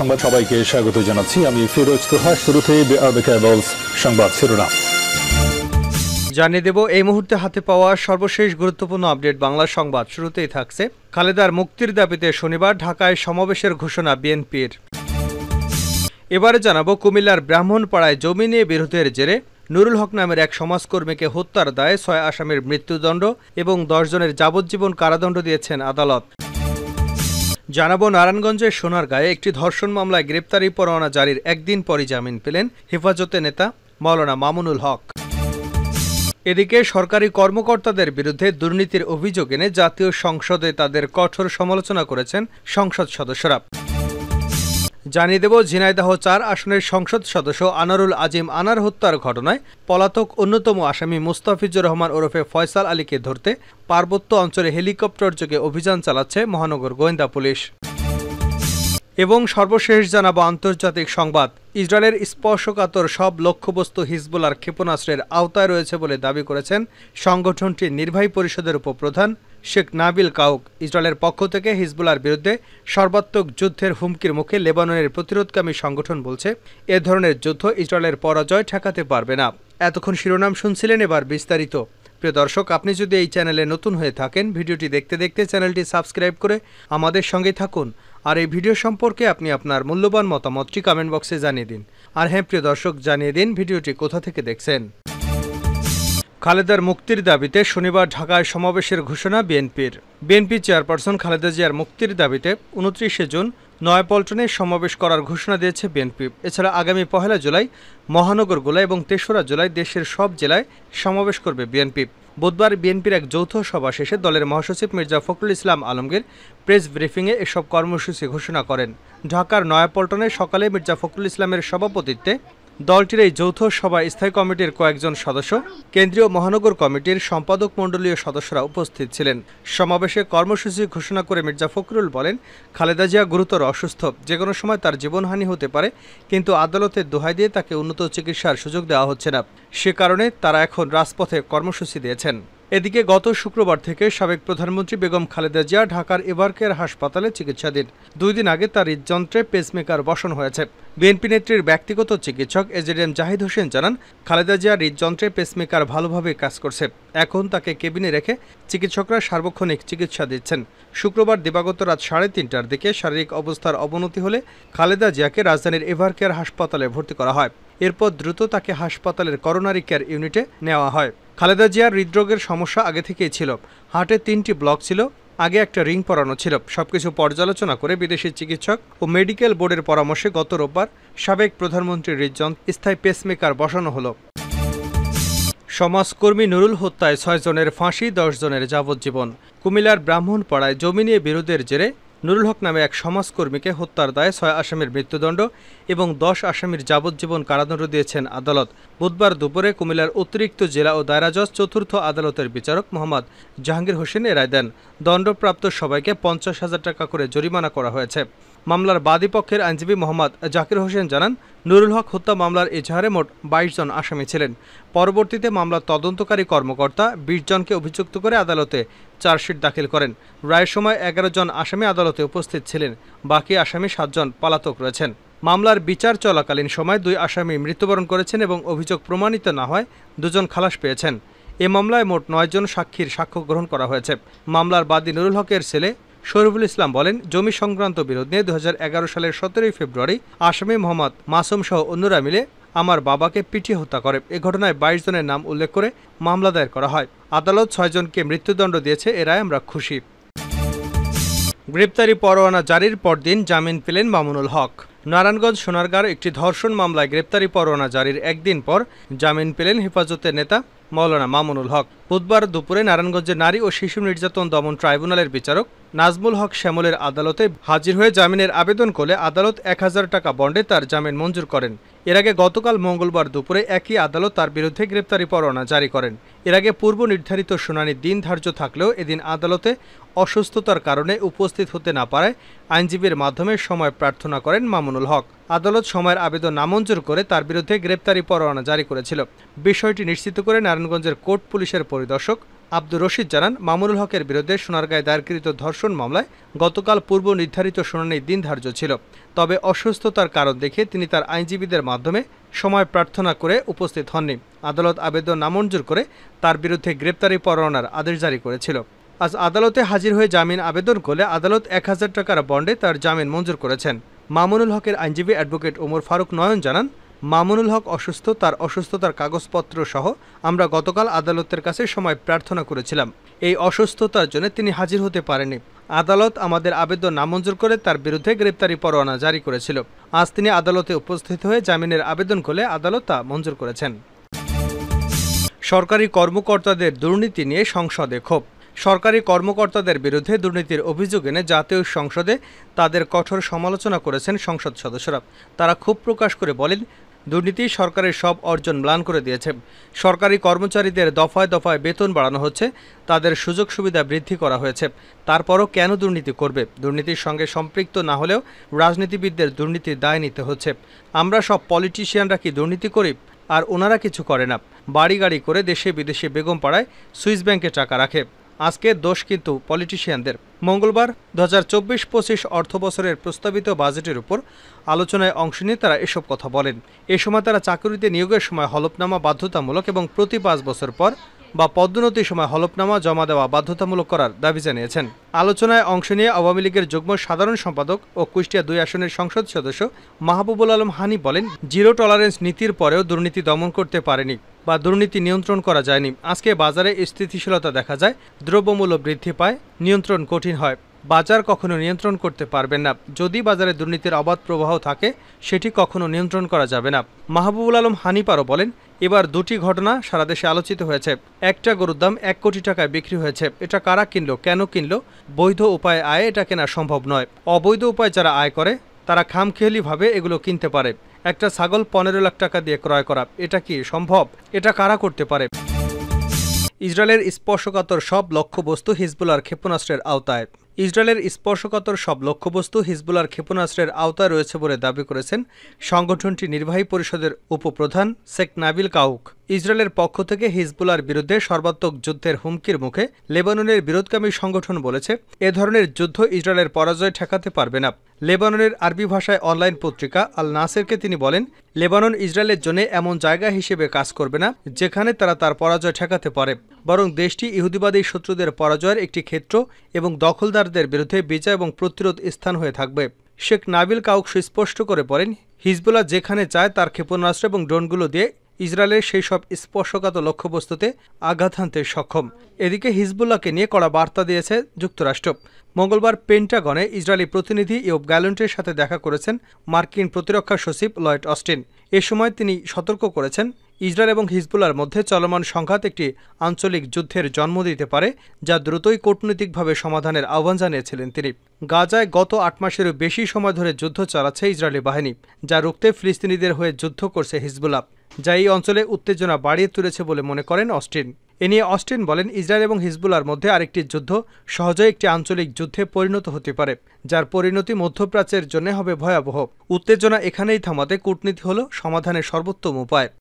সংবাদ সবাইকে স্বাগত জানাচ্ছি আমি ফিরোজ তোহা শুরুতে সংবাদ শিরোনাম জানিয়ে দেব এই মুহূর্তে হাতে পাওয়া সর্বশেষ গুরুত্বপূর্ণ আপডেট বাংলা সংবাদ শুরুতেই থাকছে খালেদার মুক্তির দাবিতে শনিবার ঢাকায় সমাবেশের ঘোষণা বিএনপির এবারে জানাবো কুমিল্লার ব্রাহ্মণপাড়ায় জমি নিয়ে বিরোধের জেরে নুরুল হক নামের এক সমাজকর্মীকে হত্যার দায়ে ছয় আসামির মৃত্যুদণ্ড এবং দশজনের যাবজ্জীবন কারাদণ্ড দিয়েছেন আদালত জানাবো নারায়ণগঞ্জের সোনারগাঁয়ে একটি ধর্ষণ মামলায় গ্রেপ্তারি পরোয়ানা জারির একদিন পরই জামিন পেলেন হেফাজতে নেতা মৌলানা মামুনুল হক এদিকে সরকারি কর্মকর্তাদের বিরুদ্ধে দুর্নীতির অভিযোগ এনে জাতীয় সংসদে তাদের কঠোর সমালোচনা করেছেন সংসদ সদস্যরা জানিয়ে দেব ঝিনাইদাহ চার আসনের সংসদ সদস্য আনারুল আজিম আনার হত্যার ঘটনায় পলাতক অন্যতম আসামি মুস্তাফিজুর রহমান ওরফে ফয়সাল আলীকে ধরতে পার্বত্য অঞ্চলে হেলিকপ্টার যোগে অভিযান চালাচ্ছে মহানগর গোয়েন্দা পুলিশ এবং সর্বশেষ জানাব আন্তর্জাতিক সংবাদ ইসরায়েলের স্পর্শকাতর সব লক্ষ্যবস্তু হিজবুলার ক্ষেপণাস্ত্রের আওতায় রয়েছে বলে দাবি করেছেন সংগঠনটির নির্বাহী পরিষদের উপপ্রধান শেখ নাবিল কাউক ইসরায়েলের পক্ষ থেকে হিজবুলার বিরুদ্ধে সর্বাত্মক যুদ্ধের হুমকির মুখে লেবাননের প্রতিরোধকামী সংগঠন বলছে এ ধরনের যুদ্ধ ইসরায়েলের পরাজয় ঠেকাতে পারবে না এতক্ষণ শিরোনাম শুনছিলেন এবার বিস্তারিত প্রিয় দর্শক আপনি যদি এই চ্যানেলে নতুন হয়ে থাকেন ভিডিওটি দেখতে দেখতে চ্যানেলটি সাবস্ক্রাইব করে আমাদের সঙ্গে থাকুন আর এই ভিডিও সম্পর্কে আপনি আপনার মূল্যবান মতামতটি কমেন্ট বক্সে জানিয়ে দিন আর হ্যাঁ প্রিয় দর্শক জানিয়ে দিন ভিডিওটি কোথা থেকে দেখছেন খালেদার মুক্তির দাবিতে শনিবার ঢাকায় সমাবেশের ঘোষণা বিএনপির বিএনপি চেয়ারপারসন খালেদা জিয়ার মুক্তির দাবিতে উনত্রিশে জুন নয়াপল্টনে সমাবেশ করার ঘোষণা দিয়েছে বিএনপি এছাড়া আগামী পহেলা জুলাই মহানগরগুলা এবং তেসরা জুলাই দেশের সব জেলায় সমাবেশ করবে বিএনপি বুধবার বিএনপির এক যৌথ সভা শেষে দলের মহাসচিব মির্জা ফখরুল ইসলাম আলমগীর প্রেস ব্রিফিংয়ে এসব কর্মসূচি ঘোষণা করেন ঢাকার নয়াপল্টনে সকালে মির্জা ফখরুল ইসলামের সভাপতিত্বে দলটির এই যৌথ সভায় স্থায়ী কমিটির কয়েকজন সদস্য কেন্দ্রীয় মহানগর কমিটির সম্পাদক মণ্ডলীয় সদস্যরা উপস্থিত ছিলেন সমাবেশে কর্মসূচি ঘোষণা করে মির্জা ফখরুল বলেন খালেদা জিয়া গুরুতর অসুস্থ যে কোনো সময় তার জীবনহানি হতে পারে কিন্তু আদালতের দোহাই দিয়ে তাকে উন্নত চিকিৎসার সুযোগ দেওয়া হচ্ছে না সে কারণে তারা এখন রাজপথে কর্মসূচি দিয়েছেন এদিকে গত শুক্রবার থেকে সাবেক প্রধানমন্ত্রী বেগম খালেদা জিয়া ঢাকার এবারকের হাসপাতালে চিকিৎসাধীন দুই দিন আগে তার হৃদযন্ত্রে পেসমেকার বসন হয়েছে বিএনপি নেত্রীর ব্যক্তিগত চিকিৎসক এজেডিএম জাহিদ হোসেন জানান খালেদা জিয়ার হৃদযন্ত্রে পেসমেকার ভালোভাবে কাজ করছে এখন তাকে কেবিনে রেখে চিকিৎসকরা সার্বক্ষণিক চিকিৎসা দিচ্ছেন শুক্রবার দিবাগত রাত সাড়ে তিনটার দিকে শারীরিক অবস্থার অবনতি হলে খালেদা জিয়াকে রাজধানীর এভারকেয়ার হাসপাতালে ভর্তি করা হয় এরপর দ্রুত তাকে হাসপাতালের করোনারি কেয়ার ইউনিটে নেওয়া হয় খালেদা জিয়ার হৃদরোগের সমস্যা আগে থেকেই ছিল হাটে তিনটি ব্লক ছিল আগে একটা রিং পরানো ছিল সবকিছু পর্যালোচনা করে বিদেশি চিকিৎসক ও মেডিকেল বোর্ডের পরামর্শে গত রোববার সাবেক প্রধানমন্ত্রী রিজন স্থায়ী পেসমেকার বসানো হলো সমাজকর্মী নুরুল হত্যায় ছয়জনের ফাঁসি দশজনের যাবজ্জীবন কুমিল্লার ব্রাহ্মণপাড়ায় জমি নিয়ে বিরোধের জেরে নুরুল হক নামে এক সমাজকর্মীকে হত্যার দায়ে ছয় আসামির মৃত্যুদণ্ড এবং দশ আসামির যাবজ্জীবন কারাদণ্ড দিয়েছেন আদালত বুধবার দুপুরে কুমিল্লার অতিরিক্ত জেলা ও দায়রা জজ চতুর্থ আদালতের বিচারক মোহাম্মদ জাহাঙ্গীর হোসেন এ রায় দেন দণ্ডপ্রাপ্ত সবাইকে পঞ্চাশ হাজার টাকা করে জরিমানা করা হয়েছে মামলার বাদীপক্ষের আইনজীবী মোহাম্মদ জাকির হোসেন জানান নুরুল হক হত্যা মামলার এজাহারে মোট বাইশ জন আসামি ছিলেন পরবর্তীতে মামলার তদন্তকারী কর্মকর্তা বিশ জনকে অভিযুক্ত করে আদালতে চার্জশিট দাখিল করেন রায়ের সময় এগারো জন আসামি আদালতে উপস্থিত ছিলেন বাকি আসামি সাতজন পলাতক রয়েছেন মামলার বিচার চলাকালীন সময় দুই আসামি মৃত্যুবরণ করেছেন এবং অভিযোগ প্রমাণিত না হয় দুজন খালাস পেয়েছেন এ মামলায় মোট নয়জন সাক্ষীর সাক্ষ্য গ্রহণ করা হয়েছে মামলার বাদী নুরুল হকের ছেলে শরীফুল ইসলাম বলেন জমি সংক্রান্ত বিরোধ নিয়ে দু সালের সতেরোই ফেব্রুয়ারি আসামি মোহাম্মদ মাসুম সহ অন্যরা মিলে আমার বাবাকে পিটিয়ে হত্যা করে এ ঘটনায় বাইশ জনের নাম উল্লেখ করে মামলা দায়ের করা হয় আদালত ছয়জনকে মৃত্যুদণ্ড দিয়েছে এরাই আমরা খুশি গ্রেপ্তারি পরোয়ানা জারির পরদিন জামিন পেলেন মামুনুল হক নারায়ণগঞ্জ সোনারগাঁর একটি ধর্ষণ মামলায় গ্রেপ্তারি পরোয়ানা জারির একদিন পর জামিন পেলেন হেফাজতের নেতা মৌলানা মামুনুল হক বুধবার দুপুরে নারায়ণগঞ্জের নারী ও শিশু নির্যাতন দমন ট্রাইব্যুনালের বিচারক নাজমুল হক শ্যামলের আদালতে হাজির হয়ে জামিনের আবেদন করলে আদালত এক হাজার টাকা বন্ডে তার জামিন মঞ্জুর করেন এর আগে গতকাল মঙ্গলবার দুপুরে একই আদালত তার বিরুদ্ধে গ্রেপ্তারি পরোয়ানা জারি করেন এর আগে পূর্ব নির্ধারিত শুনানির দিন ধার্য থাকলেও এদিন আদালতে অসুস্থতার কারণে উপস্থিত হতে না পারায় আইনজীবীর মাধ্যমে সময় প্রার্থনা করেন মামুনুল হক আদালত সময়ের আবেদন নামঞ্জুর করে তার বিরুদ্ধে গ্রেপ্তারি পরোয়ানা জারি করেছিল বিষয়টি নিশ্চিত করে নারায়ণগঞ্জের কোর্ট পুলিশের পরিদর্শক আব্দুর রশিদ জানান মামুনুল হকের বিরুদ্ধে সোনারগাঁয় দায়েরকৃত ধর্ষণ মামলায় গতকাল পূর্ব নির্ধারিত শুনানির দিন ধার্য ছিল তবে অসুস্থতার কারণ দেখে তিনি তার আইনজীবীদের মাধ্যমে সময় প্রার্থনা করে উপস্থিত হননি আদালত আবেদন নামঞ্জুর করে তার বিরুদ্ধে গ্রেপ্তারি পরোয়ানার আদেশ জারি করেছিল আজ আদালতে হাজির হয়ে জামিন আবেদন করলে আদালত এক হাজার টাকার বন্ডে তার জামিন মঞ্জুর করেছেন মামুনুল হকের আইনজীবী অ্যাডভোকেট ওমর ফারুক নয়ন জানান মামুনুল হক অসুস্থ তার অসুস্থতার কাগজপত্র সহ আমরা গতকাল আদালতের কাছে সময় প্রার্থনা করেছিলাম এই অসুস্থতার জন্য তিনি হাজির হতে পারেনি আদালত আমাদের আবেদন নামঞ্জুর করে তার বিরুদ্ধে গ্রেপ্তারি পরোয়ানা জারি করেছিল আজ তিনি আদালতে উপস্থিত হয়ে জামিনের আবেদন করলে আদালত তা মঞ্জুর করেছেন সরকারি কর্মকর্তাদের দুর্নীতি নিয়ে সংসদে ক্ষোভ সরকারি কর্মকর্তাদের বিরুদ্ধে দুর্নীতির অভিযোগ এনে জাতীয় সংসদে তাদের কঠোর সমালোচনা করেছেন সংসদ সদস্যরা তারা ক্ষোভ প্রকাশ করে বলেন দুর্নীতি সরকারের সব অর্জন ম্লান করে দিয়েছে সরকারি কর্মচারীদের দফায় দফায় বেতন বাড়ানো হচ্ছে তাদের সুযোগ সুবিধা বৃদ্ধি করা হয়েছে তারপরও কেন দুর্নীতি করবে দুর্নীতির সঙ্গে সম্পৃক্ত না হলেও রাজনীতিবিদদের দুর্নীতির দায় নিতে হচ্ছে আমরা সব পলিটিশিয়ানরা কি দুর্নীতি করি আর ওনারা কিছু করে না বাড়ি গাড়ি করে দেশে বিদেশে বেগম পাড়ায় সুইস ব্যাংকে টাকা রাখে আজকে দোষ কিন্তু পলিটিশিয়ানদের মঙ্গলবার দু হাজার চব্বিশ পঁচিশ অর্থ বছরের প্রস্তাবিত বাজেটের উপর আলোচনায় অংশ নিয়ে তারা এসব কথা বলেন এ সময় তারা চাকরিতে নিয়োগের সময় হলফনামা বাধ্যতামূলক এবং প্রতি পাঁচ বছর পর বা পদোন্নতির সময় হলফনামা জমা দেওয়া বাধ্যতামূলক করার দাবি জানিয়েছেন আলোচনায় অংশ নিয়ে আওয়ামী লীগের যুগ্ম সাধারণ সম্পাদক ও কুষ্টিয়া দুই আসনের সংসদ সদস্য মাহবুবুল আলম হানি বলেন জিরো টলারেন্স নীতির পরেও দুর্নীতি দমন করতে পারেনি বা দুর্নীতি নিয়ন্ত্রণ করা যায়নি আজকে বাজারে স্থিতিশীলতা দেখা যায় দ্রব্যমূল্য বৃদ্ধি পায় নিয়ন্ত্রণ কঠিন হয় বাজার কখনো নিয়ন্ত্রণ করতে পারবেন না যদি বাজারে দুর্নীতির অবাধ প্রবাহ থাকে সেটি কখনো নিয়ন্ত্রণ করা যাবে না মাহবুবুল আলম হানিপারও বলেন এবার দুটি ঘটনা সারা দেশে আলোচিত হয়েছে একটা গরুর দাম এক কোটি টাকায় বিক্রি হয়েছে এটা কারা কিনল কেন কিনল বৈধ উপায়ে আয় এটা কেনা সম্ভব নয় অবৈধ উপায়ে যারা আয় করে তারা খামখেয়ালিভাবে এগুলো কিনতে পারে একটা ছাগল পনেরো লাখ টাকা দিয়ে ক্রয় করা এটা কি সম্ভব এটা কারা করতে পারে ইসরায়েলের স্পর্শকাতর সব লক্ষ্যবস্তু হিজবুলার ক্ষেপণাস্ত্রের আওতায় ইসরায়েলের স্পর্শকাতর সব লক্ষ্যবস্তু হিজবুলার ক্ষেপণাস্ত্রের আওতায় রয়েছে বলে দাবি করেছেন সংগঠনটি নির্বাহী পরিষদের উপপ্রধান শেখ নাবিল কাউক ইসরায়েলের পক্ষ থেকে হিজবুলার বিরুদ্ধে সর্বাত্মক যুদ্ধের হুমকির মুখে লেবাননের বিরোধকামী সংগঠন বলেছে এ ধরনের যুদ্ধ ইসরায়েলের পরাজয় ঠেকাতে পারবে না লেবাননের আরবি ভাষায় অনলাইন পত্রিকা আল নাসেরকে তিনি বলেন লেবানন ইসরায়েলের জন্য এমন জায়গা হিসেবে কাজ করবে না যেখানে তারা তার পরাজয় ঠেকাতে পারে বরং দেশটি ইহুদিবাদী শত্রুদের পরাজয়ের একটি ক্ষেত্র এবং দখলদার হানাদারদের বিরুদ্ধে বিচার এবং প্রতিরোধ স্থান হয়ে থাকবে শেখ নাবিল কাউক সুস্পষ্ট করে পড়েন হিজবুল্লাহ যেখানে চায় তার ক্ষেপণাস্ত্র এবং ড্রোনগুলো দিয়ে ইসরায়েলের সেই সব স্পর্শকাতর লক্ষ্যবস্তুতে আঘাত হানতে সক্ষম এদিকে হিজবুল্লাহকে নিয়ে কড়া বার্তা দিয়েছে যুক্তরাষ্ট্র মঙ্গলবার পেন্টাগনে ইসরায়েলি প্রতিনিধি ইউ গ্যালেন্টের সাথে দেখা করেছেন মার্কিন প্রতিরক্ষা সচিব লয়েড অস্টিন এ সময় তিনি সতর্ক করেছেন ইসরায়েল এবং হিজবুল্লার মধ্যে চলমান সংঘাত একটি আঞ্চলিক যুদ্ধের জন্ম দিতে পারে যা দ্রুতই কূটনৈতিকভাবে সমাধানের আহ্বান জানিয়েছিলেন তিনি গাজায় গত আট মাসেরও বেশি সময় ধরে যুদ্ধ চালাচ্ছে ইসরায়েলি বাহিনী যা রুখতে ফিলিস্তিনিদের হয়ে যুদ্ধ করছে হিজবুল্লাহ যা এই অঞ্চলে উত্তেজনা বাড়িয়ে তুলেছে বলে মনে করেন অস্টিন এ নিয়ে অস্টিন বলেন ইসরায়েল এবং হিজবুলার মধ্যে আরেকটি যুদ্ধ সহজে একটি আঞ্চলিক যুদ্ধে পরিণত হতে পারে যার পরিণতি মধ্যপ্রাচ্যের জন্য হবে ভয়াবহ উত্তেজনা এখানেই থামাতে কূটনীতি হল সমাধানের সর্বোত্তম উপায়